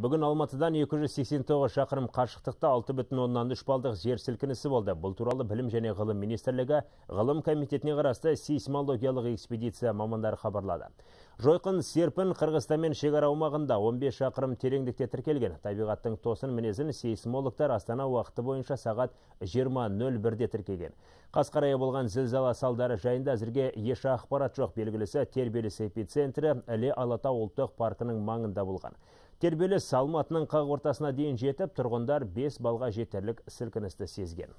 Бүгін Алматыдан 289 шақырым қашықтықта 6,3 балдық жер сілкінісі болды. Бұл туралы Білім және ғылым министрлігі ғылым комитетіне қарасты сейсмологиялық экспедиция мамандары хабарлады. Жойқын серпін Қырғызстанмен шекара аумағында 15 шақырым тереңдікте тіркелген. Табиғаттың тосын мінезін сейсмологтар Астана уақыты бойынша сағат 20.01-де тіркеген. Қасқарая болған зілзала салдары жайында әзірге еш ақпарат жоқ белгілісі Тербеліс эпицентрі Іле Алатау ұлттық паркінің маңында болған. Тербелі алматының қақ ортасына дейін жетіп тұрғындар бес балға жетерлік сілкіністі сезген